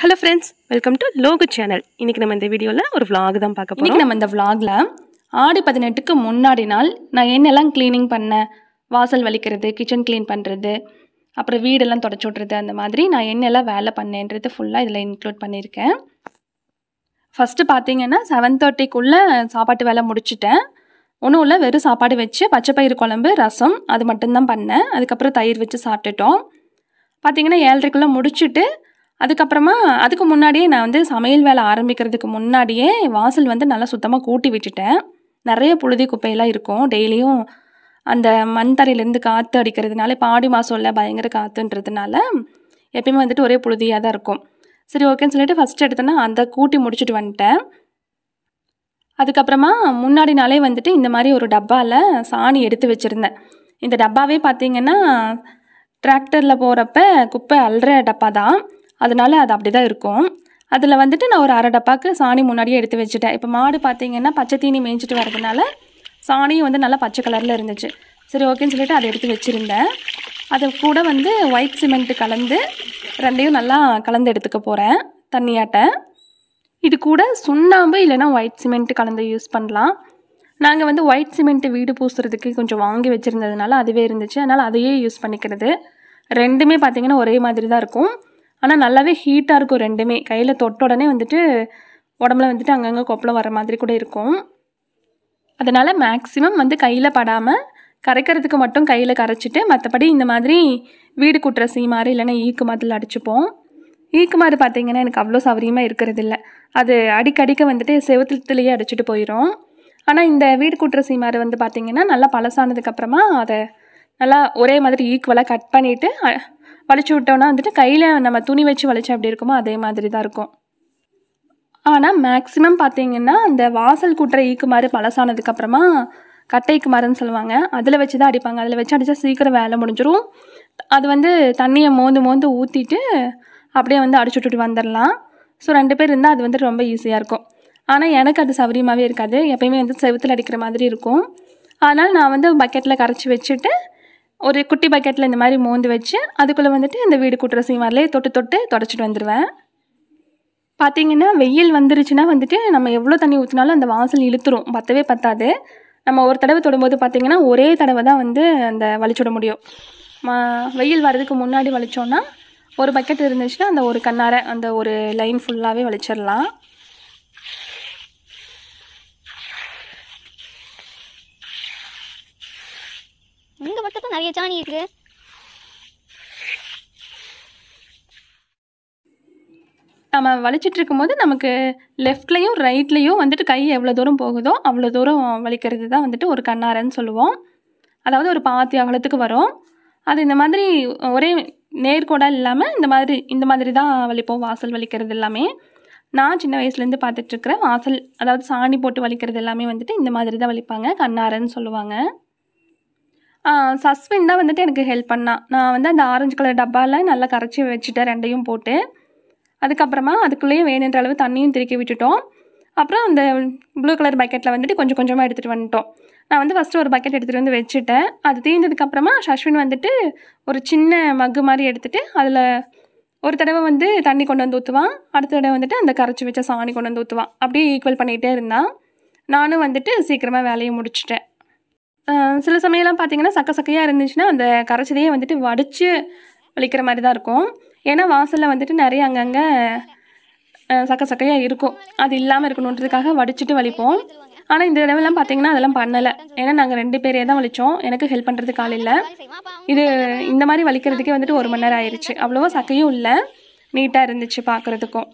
hello friends welcome to Logu channel இன்றைக்கி நம்ம இந்த வீடியோவில் ஒரு விலாக் தான் பார்க்க போகிறோம் நம்ம இந்த விலாகில் ஆடி பதினெட்டுக்கு முன்னாடி நாள் நான் என்னெல்லாம் க்ளீனிங் பண்ணேன் வாசல் வலிக்கிறது கிச்சன் க்ளீன் பண்ணுறது அப்புறம் வீடெல்லாம் தொடச்சி விட்றது அந்த மாதிரி நான் என்னெல்லாம் வேலை பண்ணேன்றது ஃபுல்லாக இதில் இன்க்ளூட் பண்ணியிருக்கேன் ஃபஸ்ட்டு பார்த்தீங்கன்னா செவன் தேர்ட்டிக்குள்ளே சாப்பாட்டு வேலை முடிச்சுட்டேன் ஒன்றும் இல்லை வெறும் சாப்பாடு வச்சு பச்சை பயிறு குழம்பு ரசம் அது மட்டும்தான் பண்ணேன் அதுக்கப்புறம் தயிர் வச்சு சாப்பிட்டுட்டோம் பார்த்தீங்கன்னா ஏழரைக்குள்ளே முடிச்சுட்டு அதுக்கப்புறமா அதுக்கு முன்னாடியே நான் வந்து சமையல் வேலை ஆரம்பிக்கிறதுக்கு முன்னாடியே வாசல் வந்து நல்லா சுத்தமாக கூட்டி விட்டுட்டேன் நிறைய புழுதி குப்பையெல்லாம் இருக்கும் டெய்லியும் அந்த மண் தரையிலேருந்து காற்று அடிக்கிறதுனால இப்போ ஆடி மாதம் இல்லை பயங்கர காற்றுன்றதுனால எப்பயுமே வந்துட்டு ஒரே புழுதியாக தான் இருக்கும் சரி ஓகேன்னு சொல்லிட்டு ஃபஸ்ட் எடுத்தேன்னா அந்த கூட்டி முடிச்சுட்டு வந்துட்டேன் அதுக்கப்புறமா முன்னாடி நாளே வந்துட்டு இந்த மாதிரி ஒரு டப்பாவில் சாணி எடுத்து வச்சுருந்தேன் இந்த டப்பாவே பார்த்திங்கன்னா டிராக்டரில் போகிறப்ப குப்பை அல்ற டப்பா தான் அதனால் அது அப்படி தான் இருக்கும் அதில் வந்துட்டு நான் ஒரு அரை டப்பாக்கு சாணி முன்னாடியே எடுத்து வச்சுட்டேன் இப்போ மாடு பார்த்தீங்கன்னா பச்சை தீனி மேய்ஞ்சிட்டு வரதுனால சாணியும் வந்து நல்லா பச்சை கலரில் இருந்துச்சு சரி ஓகேன்னு சொல்லிட்டு அதை எடுத்து வச்சுருந்தேன் அது கூட வந்து ஒயிட் சிமெண்ட் கலந்து ரெண்டையும் நல்லா கலந்து எடுத்துக்க போகிறேன் தண்ணியாட்ட இது கூட சுண்ணாம்பு இல்லைனா ஒயிட் சிமெண்ட் கலந்து யூஸ் பண்ணலாம் நாங்கள் வந்து ஒயிட் சிமெண்ட்டு வீடு பூசுறதுக்கு கொஞ்சம் வாங்கி வச்சுருந்ததுனால அதுவே இருந்துச்சு அதனால் அதையே யூஸ் பண்ணிக்கிறது ரெண்டுமே பார்த்திங்கன்னா ஒரே மாதிரி தான் இருக்கும் ஆனால் நல்லாவே ஹீட்டாக இருக்கும் ரெண்டுமே கையில் தொட்ட உடனே வந்துட்டு உடம்புல வந்துட்டு அங்கங்கே கொப்பளம் வர மாதிரி கூட இருக்கும் அதனால் மேக்ஸிமம் வந்து கையில் படாமல் கரைக்கிறதுக்கு மட்டும் கையில் கரைச்சிட்டு மற்றபடி இந்த மாதிரி வீடு குட்டுற சீமாறு இல்லைன்னா ஈக்கு மாதிரி அடிச்சுப்போம் ஈக்கு மாதிரி பார்த்திங்கன்னா எனக்கு அவ்வளோ சௌரியமாக இருக்கிறது இல்லை அது அடிக்கடிக்க வந்துட்டு செவத்துலேயே அடிச்சுட்டு போயிடும் ஆனால் இந்த வீடு குட்டுற சீமாறு வந்து பார்த்திங்கன்னா நல்லா பழசானதுக்கப்புறமா அதை நல்லா ஒரே மாதிரி ஈக்குவலாக கட் பண்ணிவிட்டு வளைச்சி விட்டோன்னா வந்துட்டு கையில் நம்ம துணி வச்சு வளைச்சி அப்படி இருக்குமோ அதே மாதிரி தான் இருக்கும் ஆனால் மேக்ஸிமம் பார்த்தீங்கன்னா அந்த வாசல் கூட்டுற ஈக்கு மாதிரி பழசானதுக்கப்புறமா கட்டைக்கு மரம்னு சொல்லுவாங்க அதில் வச்சு தான் அடிப்பாங்க அதில் வச்சு அடித்தா சீக்கிரம் வேலை முடிஞ்சிடும் அது வந்து தண்ணியை மோந்து மோந்து ஊற்றிட்டு அப்படியே வந்து அடிச்சு விட்டுட்டு வந்துடலாம் ஸோ ரெண்டு பேர் இருந்தால் அது வந்து ரொம்ப ஈஸியாக இருக்கும் ஆனால் எனக்கு அது சௌரியமாகவே இருக்காது எப்பயுமே வந்து செவத்தில் அடிக்கிற மாதிரி இருக்கும் அதனால் நான் வந்து பக்கெட்டில் கரைச்சி வச்சுட்டு ஒரு குட்டி பக்கெட்டில் இந்த மாதிரி மோந்து வச்சு அதுக்குள்ளே வந்துட்டு இந்த வீடு கூட்டுற சீமாரிலே தொட்டு தொட்டு தொடச்சிட்டு வந்துடுவேன் பார்த்திங்கன்னா வெயில் வந்துருச்சுன்னா வந்துட்டு நம்ம எவ்வளோ தண்ணி ஊற்றினாலும் அந்த வாசல் இழுத்துரும் பத்தவே பத்தாது நம்ம ஒரு தடவை தொடும்போது பார்த்திங்கன்னா ஒரே தடவை தான் வந்து அந்த வலிச்சுட முடியும் வெயில் வர்றதுக்கு முன்னாடி வலித்தோன்னா ஒரு பக்கெட் இருந்துச்சுன்னா அந்த ஒரு கண்ணாரை அந்த ஒரு லைன் ஃபுல்லாகவே வலிச்சிடலாம் எங்கள் பக்கத்தில் நிறைய சாணி இருக்கு நம்ம வலிச்சிட்டு இருக்கும்போது நமக்கு லெஃப்ட்லேயும் ரைட்லேயும் வந்துட்டு கை எவ்வளோ தூரம் போகுதோ அவ்வளோ தூரம் வலிக்கிறது தான் வந்துட்டு ஒரு கண்ணாரன்னு சொல்லுவோம் அதாவது ஒரு பாத்தி அகலத்துக்கு வரும் அது இந்த மாதிரி ஒரே நேர்கோடாக இல்லாமல் இந்த மாதிரி இந்த மாதிரி தான் வலிப்போம் வாசல் வலிக்கிறது எல்லாமே நான் சின்ன வயசுலேருந்து பார்த்துட்ருக்கிறேன் வாசல் அதாவது சாணி போட்டு வலிக்கிறது எல்லாமே வந்துட்டு இந்த மாதிரி தான் வலிப்பாங்க கண்ணாரன்னு சொல்லுவாங்க சஸ்வின் தான் வந்துட்டு எனக்கு ஹெல்ப் பண்ணான் நான் வந்து அந்த ஆரஞ்சு கலர் டப்பாவில் நல்லா கரைச்சி வச்சுட்டேன் ரெண்டையும் போட்டு அதுக்கப்புறமா அதுக்குள்ளேயே வேணுன்ற அளவு தண்ணியும் திருக்கி விட்டுட்டோம் அப்புறம் அந்த ப்ளூ கலர் பக்கெட்டில் வந்துட்டு கொஞ்சம் கொஞ்சமாக எடுத்துகிட்டு வந்துட்டோம் நான் வந்து ஃபஸ்ட்டு ஒரு பக்கெட் எடுத்துகிட்டு வந்து வச்சுட்டேன் அது தீர்ந்ததுக்கப்புறமா சஷ்வின் வந்துட்டு ஒரு சின்ன மக்கு மாதிரி எடுத்துகிட்டு அதில் ஒரு தடவை வந்து தண்ணி கொண்டு வந்து ஊற்றுவான் அடுத்த தடவை வந்துட்டு அந்த கரைச்சி வச்ச சாணி கொண்டு வந்து ஊற்றுவான் அப்படியே ஈக்குவல் பண்ணிகிட்டே இருந்தான் நானும் வந்துட்டு சீக்கிரமாக வேலையை முடிச்சிட்டேன் சில சமயம்லாம் பார்த்திங்கன்னா சக்க சக்கையாக இருந்துச்சுன்னா அந்த கரைச்சதையே வந்துட்டு வடித்து வலிக்கிற மாதிரி தான் இருக்கும் ஏன்னா வாசலில் வந்துட்டு நிறைய அங்கங்கே சக்க சக்கையாக இருக்கும் அது இல்லாமல் இருக்கணுன்றதுக்காக வடிச்சிட்டு வலிப்போம் ஆனால் இந்த தடவைலாம் பார்த்தீங்கன்னா அதெல்லாம் பண்ணலை ஏன்னா நாங்கள் ரெண்டு பேரே தான் வலித்தோம் எனக்கு ஹெல்ப் பண்ணுறதுக்கு ஆள் இல்லை இது இந்த மாதிரி வலிக்கிறதுக்கே வந்துட்டு ஒரு மணி நேரம் ஆயிடுச்சு அவ்வளோவா சக்கையும் இல்லை நீட்டாக இருந்துச்சு பார்க்குறதுக்கும்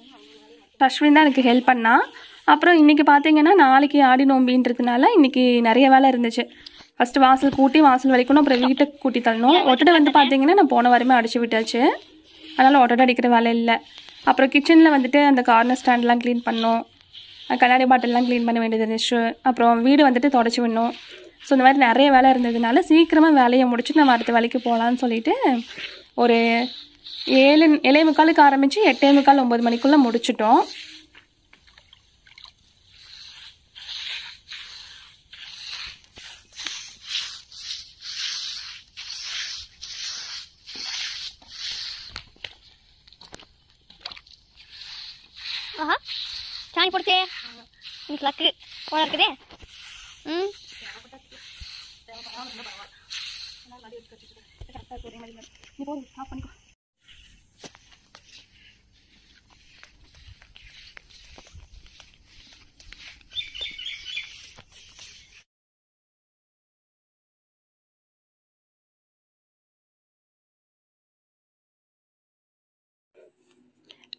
அஸ்வின் தான் எனக்கு ஹெல்ப் பண்ணால் அப்புறம் இன்றைக்கி பார்த்தீங்கன்னா நாளைக்கு ஆடி நோம்பின்றதுனால இன்றைக்கி நிறைய வேலை இருந்துச்சு ஃபஸ்ட்டு வாசல் கூட்டி வாசல் வலிக்கணும் அப்புறம் வீட்டை கூட்டி தள்ளணும் ஒட்டடை வந்து பார்த்தீங்கன்னா நான் போன வாரமே அடிச்சு விட்டாச்சு அதனால் ஒட்டடை அடிக்கிற வேலை இல்லை அப்புறம் கிச்சனில் வந்துட்டு அந்த கார்னர் ஸ்டாண்ட்லாம் க்ளீன் பண்ணோம் கண்ணாடி பாட்டிலெலாம் க்ளீன் பண்ண வேண்டியது இருந்துச்சு அப்புறம் வீடு வந்துட்டு தொடச்சி விடணும் ஸோ இந்த மாதிரி நிறைய வேலை இருந்ததுனால சீக்கிரமாக வேலையை முடிச்சு நம்ம அடுத்த வேலைக்கு போகலான்னு சொல்லிட்டு ஒரு ஏழு ஏழே முக்காலுக்கு ஆரம்பித்து எட்டே முக்கால் ஒம்பது மணிக்குள்ளே முடிச்சிட்டோம் சாணி போடுச்சு இன்னைக்கு லக்கு போல இருக்குது ம் நீ போதும் ஸ்டாப் பண்ணிக்கோ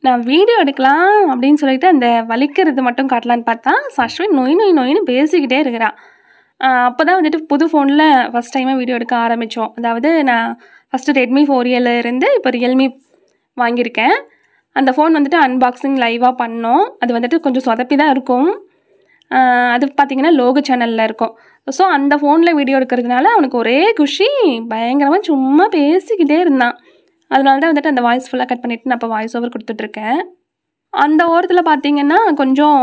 நான் வீடியோ எடுக்கலாம் அப்படின்னு சொல்லிட்டு அந்த வலிக்கிறது மட்டும் காட்டலான்னு பார்த்தா சஷ்வின் நொய் நொய் நொயின்னு பேசிக்கிட்டே இருக்கிறான் அப்போ தான் வந்துட்டு புது ஃபோனில் ஃபஸ்ட் டைமாக வீடியோ எடுக்க ஆரம்பித்தோம் அதாவது நான் ஃபஸ்ட்டு ரெட்மி ஃபோர் இயர்லேருந்து இப்போ ரியல்மி வாங்கியிருக்கேன் அந்த ஃபோன் வந்துட்டு அன்பாக்சிங் லைவாக பண்ணோம் அது வந்துட்டு கொஞ்சம் சொதப்பி தான் இருக்கும் அது பார்த்திங்கன்னா லோகு சேனலில் இருக்கும் ஸோ அந்த ஃபோனில் வீடியோ எடுக்கிறதுனால அவனுக்கு ஒரே குஷி பயங்கரமாக சும்மா பேசிக்கிட்டே இருந்தான் அதனால தான் வந்துட்டு அந்த வாய்ஸ் ஃபுல்லாக கட் பண்ணிவிட்டு நான் இப்போ வாய்ஸ் ஓவர் கொடுத்துட்ருக்கேன் அந்த ஓரத்தில் பார்த்தீங்கன்னா கொஞ்சம்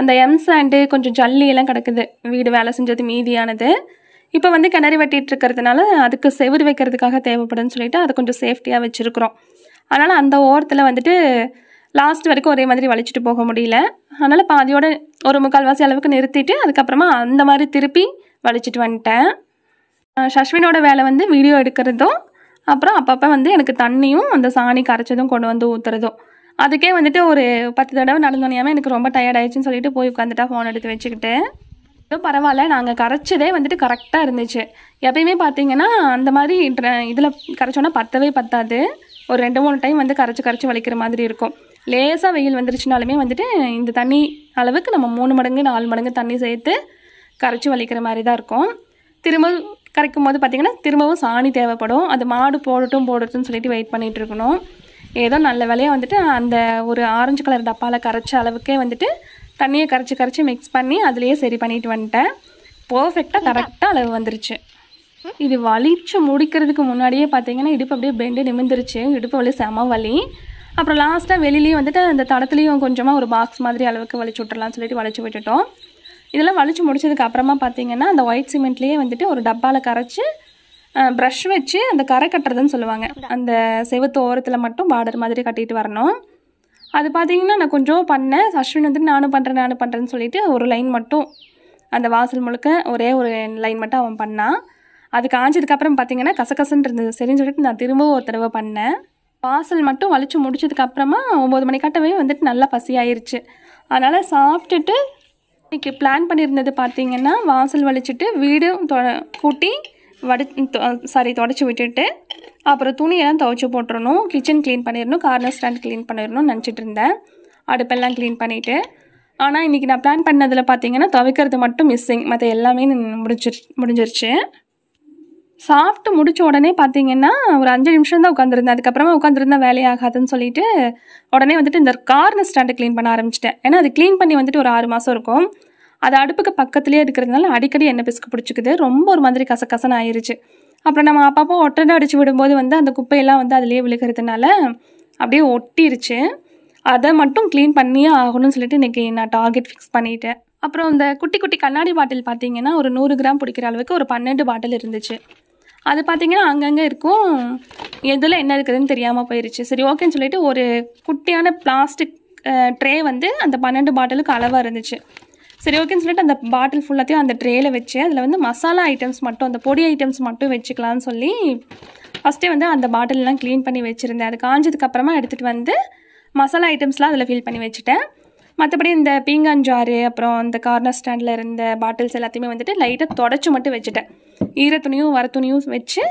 அந்த எம் சாண்டு கொஞ்சம் ஜல்லியெல்லாம் கிடக்குது வீடு வேலை செஞ்சது மீதியானது இப்போ வந்து கிணறு வெட்டிகிட்டு இருக்கிறதுனால அதுக்கு செவுறு வைக்கிறதுக்காக தேவைப்படும்னு சொல்லிட்டு அதை கொஞ்சம் சேஃப்டியாக வச்சுருக்குறோம் அதனால் அந்த ஓரத்தில் வந்துட்டு லாஸ்ட் வரைக்கும் ஒரே மாதிரி வளைச்சிட்டு போக முடியல அதனால் பாதியோட ஒரு முக்கால்வாசி அளவுக்கு நிறுத்திட்டு அதுக்கப்புறமா அந்த மாதிரி திருப்பி வளைச்சிட்டு வந்துட்டேன் ஷஷ்வினோட வேலை வந்து வீடியோ எடுக்கிறதும் அப்புறம் அப்பப்போ வந்து எனக்கு தண்ணியும் அந்த சாணி கரைச்சதும் கொண்டு வந்து ஊற்றுறதும் அதுக்கே வந்துட்டு ஒரு பத்து தடவை நடந்தோனையாமல் எனக்கு ரொம்ப டயர்ட் ஆயிடுச்சுன்னு சொல்லிட்டு போய் உட்காந்துட்டா ஃபோன் எடுத்து வச்சுக்கிட்டு பரவாயில்ல நாங்கள் கரைச்சதே வந்துட்டு கரெக்டாக இருந்துச்சு எப்பயுமே பார்த்தீங்கன்னா அந்த மாதிரி இதில் கரைச்சோன்னா பத்தவே பத்தாது ஒரு ரெண்டு மூணு டைம் வந்து கரைச்சி கரைச்சி வலிக்கிற மாதிரி இருக்கும் லேசாக வெயில் வந்துருச்சுனாலுமே வந்துட்டு இந்த தண்ணி அளவுக்கு நம்ம மூணு மடங்கு நாலு மடங்கு தண்ணி சேர்த்து கரைச்சி வலிக்கிற மாதிரி தான் இருக்கும் திரும்ப கரைக்கும் போது பார்த்திங்கன்னா திரும்பவும் சாணி தேவைப்படும் அது மாடு போடட்டும் போடட்டும்னு சொல்லிட்டு வெயிட் பண்ணிகிட்டு இருக்கணும் ஏதோ நல்ல வேலையாக வந்துட்டு அந்த ஒரு ஆரஞ்சு கலர் டப்பாவில் கரைச்ச அளவுக்கே வந்துட்டு தண்ணியை கரைச்சி கரைச்சி மிக்ஸ் பண்ணி அதுலேயே சரி பண்ணிட்டு வந்துட்டேன் பர்ஃபெக்டாக கரெக்டாக அளவு வந்துருச்சு இது வலிச்சு முடிக்கிறதுக்கு முன்னாடியே பார்த்தீங்கன்னா இடுப்பு அப்படியே பெண்டு நிமிந்துருச்சு இடுப்பு வலி செம வலி அப்புறம் லாஸ்ட்டாக வெளிலேயும் வந்துட்டு அந்த தடத்துலேயும் கொஞ்சமாக ஒரு பாக்ஸ் மாதிரி அளவுக்கு வலிச்சு விட்டுறலாம்னு சொல்லிட்டு வளைச்சி விட்டுட்டோம் இதெல்லாம் வலிச்சு முடிச்சதுக்கு அப்புறமா பார்த்தீங்கன்னா அந்த ஒயிட் சிமெண்ட்லேயே வந்துட்டு ஒரு டப்பாவில் கரைச்சி ப்ரஷ் வச்சு அந்த கரை கட்டுறதுன்னு சொல்லுவாங்க அந்த செவத்து ஓரத்தில் மட்டும் பார்டர் மாதிரி கட்டிட்டு வரணும் அது பார்த்தீங்கன்னா நான் கொஞ்சம் பண்ணேன் அஸ்வின் வந்துட்டு நானும் பண்ணுறேன் நானும் பண்ணுறேன்னு சொல்லிட்டு ஒரு லைன் மட்டும் அந்த வாசல் முழுக்க ஒரே ஒரு லைன் மட்டும் அவன் பண்ணான் அது காஞ்சதுக்கப்புறம் பார்த்தீங்கன்னா கசகசன்னு இருந்தது சரின்னு சொல்லிட்டு நான் திரும்பவும் ஒரு தடவை பண்ணேன் வாசல் மட்டும் வலிச்சு முடிச்சதுக்கப்புறமா ஒம்பது மணிக்காட்டவே வந்துட்டு நல்லா பசியாயிருச்சு அதனால் சாப்பிட்டுட்டு இன்றைக்கி பிளான் பண்ணியிருந்தது பார்த்தீங்கன்னா வாசல் வலிச்சுட்டு வீடு கூட்டி வடி சாரி தொடச்சி விட்டுட்டு அப்புறம் துணியெல்லாம் துவைச்சி போட்டுடணும் கிச்சன் க்ளீன் பண்ணிடணும் கார்னர் ஸ்டாண்ட் க்ளீன் பண்ணிடணும்னு நினச்சிட்டு இருந்தேன் அடுப்பெல்லாம் க்ளீன் பண்ணிவிட்டு ஆனால் இன்றைக்கி நான் பிளான் பண்ணதில் பார்த்தீங்கன்னா துவைக்கிறது மட்டும் மிஸ்ஸிங் மற்ற எல்லாமே முடிஞ்சிரு முடிஞ்சிருச்சு சாப்பிட்டு முடித்த உடனே பார்த்தீங்கன்னா ஒரு அஞ்சு நிமிஷம் தான் உட்காந்துருந்தேன் அதுக்கப்புறமா உட்காந்துருந்தா வேலையாகாதுன்னு சொல்லிட்டு உடனே வந்துட்டு இந்த கார்னர் ஸ்டாண்டை க்ளீன் பண்ண ஆரம்பிச்சிட்டேன் ஏன்னா அது க்ளீன் பண்ணி வந்துட்டு ஒரு ஆறு மாதம் இருக்கும் அது அடுப்புக்கு பக்கத்துலேயே இருக்கிறதுனால அடிக்கடி எண்ணெய் பிசுக்கு பிடிச்சிக்குது ரொம்ப ஒரு மாதிரி கசக்கசன் ஆயிடுச்சு அப்புறம் நம்ம அப்பப்போ ஒட்டனை அடித்து விடும்போது வந்து அந்த குப்பையெல்லாம் வந்து அதுலேயே விழுகிறதுனால அப்படியே ஒட்டிருச்சு அதை மட்டும் க்ளீன் பண்ணியே ஆகணும்னு சொல்லிட்டு இன்றைக்கி நான் டார்கெட் ஃபிக்ஸ் பண்ணிட்டேன் அப்புறம் இந்த குட்டி குட்டி கண்ணாடி பாட்டில் பார்த்தீங்கன்னா ஒரு நூறு கிராம் பிடிக்கிற அளவுக்கு ஒரு பன்னெண்டு பாட்டில் இருந்துச்சு அது பார்த்திங்கன்னா அங்கங்கே இருக்கும் எதில் என்ன இருக்குதுன்னு தெரியாமல் போயிருச்சு சரி ஓகேன்னு சொல்லிட்டு ஒரு குட்டியான பிளாஸ்டிக் ட்ரே வந்து அந்த பன்னெண்டு பாட்டிலுக்கு அளவாக இருந்துச்சு சரி ஓகேன்னு சொல்லிட்டு அந்த பாட்டில் ஃபுல்லாத்தையும் அந்த ட்ரேயில் வச்சு அதில் வந்து மசாலா ஐட்டம்ஸ் மட்டும் அந்த பொடி ஐட்டம்ஸ் மட்டும் வச்சுக்கலான்னு சொல்லி ஃபஸ்ட்டே வந்து அந்த பாட்டிலெலாம் க்ளீன் பண்ணி வச்சுருந்தேன் அது காஞ்சதுக்கப்புறமா எடுத்துகிட்டு வந்து மசாலா ஐட்டம்ஸ்லாம் அதில் ஃபில் பண்ணி வச்சுட்டேன் மற்றபடி இந்த பீங்கான் ஜாரு அப்புறம் அந்த கார்னர் ஸ்டாண்டில் இருந்த பாட்டில்ஸ் எல்லாத்தையுமே வந்துட்டு லைட்டாக தொடச்சி மட்டும் வச்சுட்டேன் ஈர துணியும் வர துணியும் வச்சு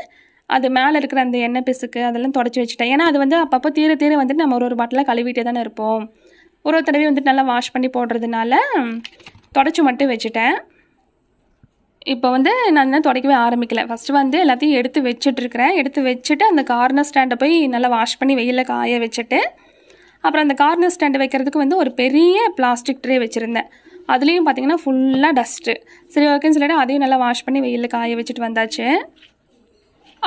அது மேலே இருக்கிற அந்த எண்ணெய் பிசுக்கு அதெல்லாம் தொடச்சி வச்சுட்டேன் ஏன்னா அது வந்து அப்பப்போ தீர தீர வந்துட்டு நம்ம ஒரு ஒரு பாட்டில் கழுவிட்டே தானே இருப்போம் ஒரு ஒரு தடவை வந்துட்டு நல்லா வாஷ் பண்ணி போடுறதுனால தொடச்சி மட்டும் வச்சுட்டேன் இப்போ வந்து நான் என்ன துடைக்கவே ஆரம்பிக்கல ஃபஸ்ட்டு வந்து எல்லாத்தையும் எடுத்து வச்சுட்ருக்கிறேன் எடுத்து வச்சுட்டு அந்த கார்னர் ஸ்டாண்டை போய் நல்லா வாஷ் பண்ணி வெயிலில் காய வச்சுட்டு அப்புறம் அந்த கார்னர் ஸ்டாண்டு வைக்கிறதுக்கு வந்து ஒரு பெரிய பிளாஸ்டிக் ட்ரே வச்சுருந்தேன் அதுலேயும் பார்த்திங்கன்னா ஃபுல்லாக டஸ்ட்டு சரி ஓகேன்னு சொல்லிட்டு அதையும் நல்லா வாஷ் பண்ணி வெயிலில் காய வச்சுட்டு வந்தாச்சு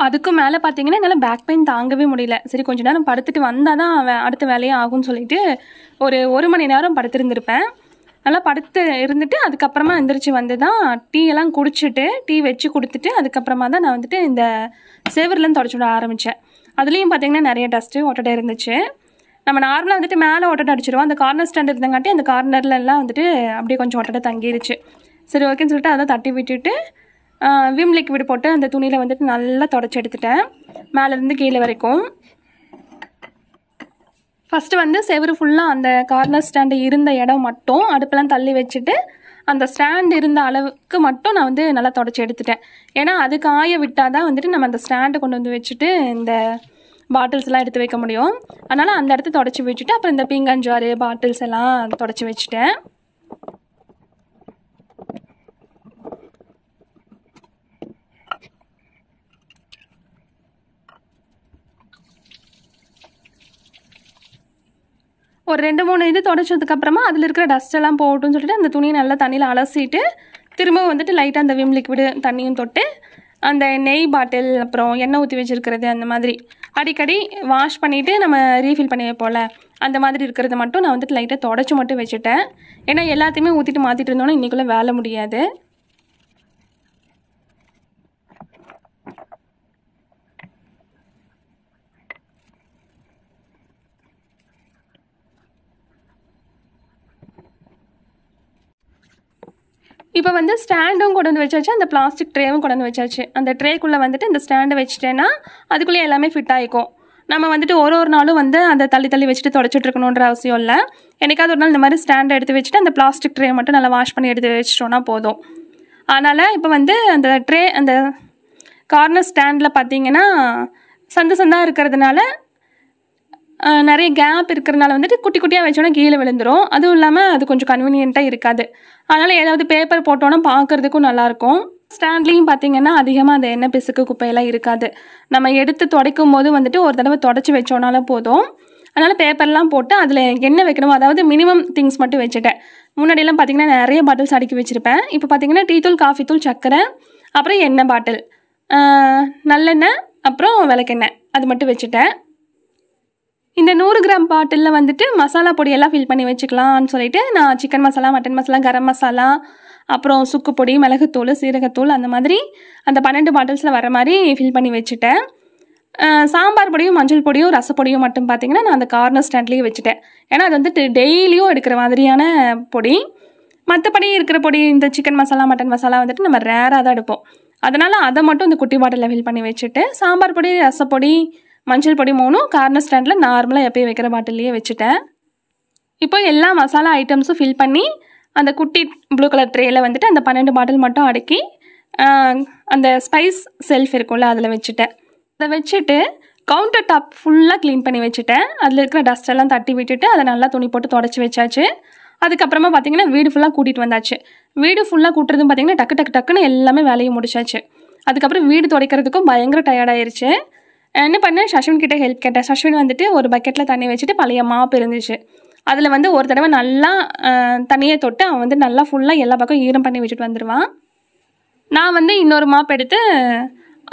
அதுக்கும் மேலே பார்த்தீங்கன்னா என்னால் பேக் பெயின் தாங்கவே முடியல சரி கொஞ்ச நேரம் படுத்துட்டு வந்தால் தான் அடுத்த வேலையே ஆகும்னு சொல்லிட்டு ஒரு ஒரு மணி நேரம் படுத்திருந்திருப்பேன் நல்லா படுத்து இருந்துட்டு அதுக்கப்புறமா எந்திரிச்சு வந்து தான் டீ எல்லாம் குடிச்சிட்டு டீ வச்சு கொடுத்துட்டு அதுக்கப்புறமா தான் நான் வந்துட்டு இந்த சேவர்லேருந்து தொடச்சு விட ஆரம்பித்தேன் அதுலேயும் பார்த்திங்கன்னா நிறைய டஸ்ட்டு ஒட்டடை இருந்துச்சு நம்ம நார்மலாக வந்துட்டு மேலே ஒட்டடை அடிச்சிருவோம் அந்த கார்னர் ஸ்டாண்ட் இருந்தங்காட்டி அந்த கார்னரில் எல்லாம் வந்துட்டு அப்படியே கொஞ்சம் ஒட்டடை தங்கிடுச்சு சரி ஓகேன்னு சொல்லிட்டு அதை தட்டி விட்டுட்டு விம் லிக்விட் போட்டு அந்த துணியில் வந்துட்டு நல்லா தொடச்சி எடுத்துட்டேன் மேலேருந்து கீழே வரைக்கும் ஃபஸ்ட்டு வந்து செவரு ஃபுல்லாக அந்த கார்னர் ஸ்டாண்டு இருந்த இடம் மட்டும் அடுப்பெல்லாம் தள்ளி வச்சுட்டு அந்த ஸ்டாண்ட் இருந்த அளவுக்கு மட்டும் நான் வந்து நல்லா தொடச்சி எடுத்துட்டேன் ஏன்னா அது காய விட்டால் தான் வந்துட்டு நம்ம அந்த ஸ்டாண்டை கொண்டு வந்து வச்சுட்டு இந்த பாட்டில்ஸ்லாம் எடுத்து வைக்க முடியும் அதனால் அந்த இடத்த தொடச்சி வச்சுட்டு அப்புறம் இந்த பீங்கஞ்சாறு பாட்டில்ஸ் எல்லாம் தொடச்சி வச்சுட்டேன் ஒரு ரெண்டு மூணு இது துடைச்சதுக்கப்புறமா அதில் இருக்கிற டஸ்ட் எல்லாம் போகட்டும் சொல்லிட்டு அந்த துணியை நல்லா தண்ணியில் அலசிட்டு திரும்பவும் வந்துட்டு லைட்டாக அந்த விம் லிக்விடு தண்ணியும் தொட்டு அந்த நெய் பாட்டில் அப்புறம் எண்ணெய் ஊற்றி வச்சுருக்கிறது அந்த மாதிரி அடிக்கடி வாஷ் பண்ணிவிட்டு நம்ம ரீஃபில் பண்ணி வைப்போம்ல அந்த மாதிரி இருக்கிறத மட்டும் நான் வந்துட்டு லைட்டாக தொடச்சி மட்டும் வச்சுட்டேன் ஏன்னா எல்லாத்தையுமே ஊற்றிட்டு மாற்றிட்டு இருந்தோன்னா இன்றைக்குள்ளே வேலை முடியாது இப்போ வந்து ஸ்டாண்டும் கொண்டு வந்து வச்சாச்சு அந்த பிளாஸ்டிக் ட்ரேவும் கொண்டு வந்து வச்சாச்சு அந்த ட்ரேக்குள்ளே வந்துட்டு இந்த ஸ்டாண்டை வச்சுட்டேன்னா அதுக்குள்ளேயே எல்லாமே ஃபிட் ஆகிக்கும் நம்ம வந்துட்டு ஒரு ஒரு நாளும் வந்து அந்த தள்ளி தள்ளி வச்சுட்டு தொடச்சிட்டு இருக்கணுன்ற அவசியம் இல்லை எனக்காவது ஒரு நாள் இந்த மாதிரி ஸ்டாண்டை எடுத்து வச்சுட்டு அந்த பிளாஸ்டிக் ட்ரே மட்டும் நல்லா வாஷ் பண்ணி எடுத்து வச்சிட்டோன்னா போதும் அதனால் இப்போ வந்து அந்த ட்ரே அந்த கார்னர் ஸ்டாண்டில் பார்த்தீங்கன்னா சந்த சந்தாக இருக்கிறதுனால நிறைய கேப் இருக்கிறனால வந்துட்டு குட்டி குட்டியாக வச்சோன்னா கீழே விழுந்துடும் அதுவும் இல்லாமல் அது கொஞ்சம் கன்வீனியண்ட்டாக இருக்காது அதனால் ஏதாவது பேப்பர் போட்டோன்னா பார்க்குறதுக்கும் நல்லாயிருக்கும் ஸ்டாண்ட்லேயும் பார்த்தீங்கன்னா அதிகமாக அந்த எண்ணெய் பிசுக்கு குப்பையெல்லாம் இருக்காது நம்ம எடுத்து துடைக்கும் போது வந்துட்டு ஒரு தடவை தொடச்சி வச்சோன்னாலும் போதும் அதனால் பேப்பர்லாம் போட்டு அதில் என்ன வைக்கணுமோ அதாவது மினிமம் திங்ஸ் மட்டும் வச்சுட்டேன் முன்னாடியெல்லாம் பார்த்தீங்கன்னா நிறைய பாட்டில்ஸ் அடுக்கி வச்சுருப்பேன் இப்போ பார்த்தீங்கன்னா டீ தூள் காஃபி தூள் சர்க்கரை அப்புறம் எண்ணெய் பாட்டில் நல்லெண்ணெய் அப்புறம் விளக்கெண்ணெய் அது மட்டும் வச்சுட்டேன் இந்த நூறு கிராம் பாட்டிலில் வந்துட்டு மசாலா பொடியெல்லாம் ஃபில் பண்ணி வச்சுக்கலாம்னு சொல்லிட்டு நான் சிக்கன் மசாலா மட்டன் மசாலா கரம் மசாலா அப்புறம் சுக்கு பொடி மிளகுத்தூள் சீரகத்தூள் அந்த மாதிரி அந்த பன்னெண்டு பாட்டில்ஸில் வர மாதிரி ஃபில் பண்ணி வச்சுட்டேன் சாம்பார் பொடியும் மஞ்சள் பொடியும் ரசப்பொடியும் மட்டும் பார்த்திங்கன்னா நான் அந்த கார்னர் ஸ்டாண்ட்லேயே வச்சுட்டேன் ஏன்னா அது வந்துட்டு டெய்லியும் எடுக்கிற மாதிரியான பொடி மற்றபடி இருக்கிற பொடி இந்த சிக்கன் மசாலா மட்டன் மசாலா வந்துட்டு நம்ம ரேராக தான் எடுப்போம் அதனால் அதை மட்டும் இந்த குட்டி பாட்டிலில் ஃபில் பண்ணி வச்சுட்டு சாம்பார் பொடி ரசப்பொடி மஞ்சள் பொடி மூணும் கார்னர் ஸ்டாண்டில் நார்மலாக எப்பயும் வைக்கிற பாட்டிலேயே வச்சுட்டேன் இப்போ எல்லா மசாலா ஐட்டம்ஸும் ஃபில் பண்ணி அந்த குட்டி ப்ளூ கலர் ட்ரேயில் வந்துட்டு அந்த பன்னெண்டு பாட்டில் மட்டும் அடக்கி அந்த ஸ்பைஸ் செல்ஃப் இருக்கும்ல அதில் வச்சுட்டேன் அதை வச்சுட்டு கவுண்டர் டாப் ஃபுல்லாக க்ளீன் பண்ணி வச்சுட்டேன் அதில் இருக்கிற டஸ்ட்டெல்லாம் தட்டி விட்டுட்டு அதை நல்லா துணி போட்டு தொடச்சி வச்சாச்சு அதுக்கப்புறமா பார்த்திங்கன்னா வீடு ஃபுல்லாக கூட்டிகிட்டு வந்தாச்சு வீடு ஃபுல்லாக கூட்டுறதும் பார்த்திங்கன்னா டக்கு டக்கு டக்குன்னு எல்லாமே வேலையை முடிச்சாச்சு அதுக்கப்புறம் வீடு துடைக்கிறதுக்கும் பயங்கர டயர்டாயிருச்சு என்ன பண்ணேன் சஷ்வின் கிட்டே ஹெல்ப் கேட்டேன் சஷ்வின் வந்துட்டு ஒரு பக்கெட்டில் தண்ணி வச்சுட்டு பழைய மாப்பு இருந்துச்சு அதில் வந்து ஒரு தடவை நல்லா தண்ணியை தொட்டு அவன் வந்து நல்லா ஃபுல்லாக எல்லா பக்கம் ஈரம் பண்ணி வச்சுட்டு வந்துடுவான் நான் வந்து இன்னொரு மாப் எடுத்து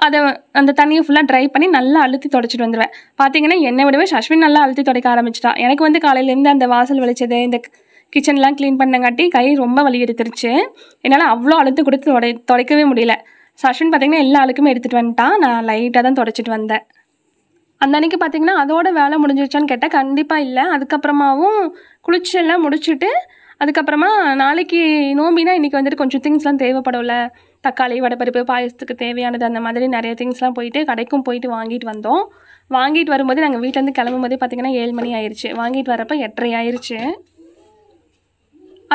அதை அந்த தண்ணியை ஃபுல்லாக ட்ரை பண்ணி நல்லா அழுத்தி தொடச்சிட்டு வந்துடுவேன் பார்த்தீங்கன்னா என்னை விடவே சஷ்வின் நல்லா அழுத்தி துடைக்க ஆரம்பிச்சிட்டான் எனக்கு வந்து காலையிலேருந்து அந்த வாசல் வலிச்சது இந்த கிச்சன்லாம் க்ளீன் பண்ணங்காட்டி கை ரொம்ப வலி எடுத்துருச்சு என்னால் அவ்வளோ அழுத்து கொடுத்து தொடை துடைக்கவே முடியல சஷன் பார்த்திங்கன்னா எல்லா ஆளுக்குமே எடுத்துகிட்டு வந்துட்டான் நான் லைட்டாக தான் தொடச்சிட்டு வந்தேன் அந்த அன்றைக்கி பார்த்தீங்கன்னா அதோட வேலை முடிஞ்சிருச்சான்னு கேட்டால் கண்டிப்பாக இல்லை அதுக்கப்புறமாவும் குளிச்செல்லாம் முடிச்சுட்டு அதுக்கப்புறமா நாளைக்கு நோம்பினா இன்றைக்கி வந்துட்டு கொஞ்சம் திங்ஸ்லாம் தேவைப்படல தக்காளி வடைப்பருப்பு பாயசத்துக்கு தேவையானது அந்த மாதிரி நிறைய திங்ஸ்லாம் போயிட்டு கடைக்கும் போயிட்டு வாங்கிட்டு வந்தோம் வாங்கிட்டு வரும்போது நாங்கள் வீட்டிலேருந்து கிளம்பும் போதே பார்த்திங்கன்னா ஏழு மணி ஆயிடுச்சு வாங்கிட்டு வரப்போ எட்டரை ஆயிடுச்சு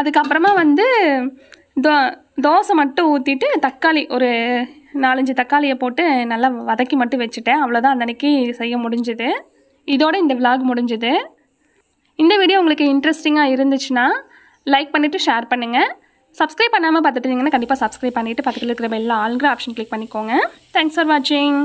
அதுக்கப்புறமா வந்து தோசை மட்டும் ஊற்றிட்டு தக்காளி ஒரு நாலஞ்சு தக்காளியை போட்டு நல்லா வதக்கி மட்டும் வச்சுட்டேன் அவ்வளோதான் அன்னைக்கு செய்ய முடிஞ்சுது இதோட இந்த விலாக் முடிஞ்சுது இந்த வீடியோ உங்களுக்கு இன்ட்ரெஸ்டிங்காக இருந்துச்சுன்னா லைக் பண்ணிவிட்டு ஷேர் பண்ணுங்கள் சப்ஸ்கிரைப் பண்ணாமல் பார்த்துட்டு இருந்தீங்கன்னா கண்டிப்பாக சப்ஸ்கிரைப் பண்ணிவிட்டு பக்கத்தில் இருக்கிற பெல்ல ஆல்கிற ஆப்ஷன் கிளிக் பண்ணிக்கோங்க தேங்க்ஸ் ஃபார் வாட்சிங்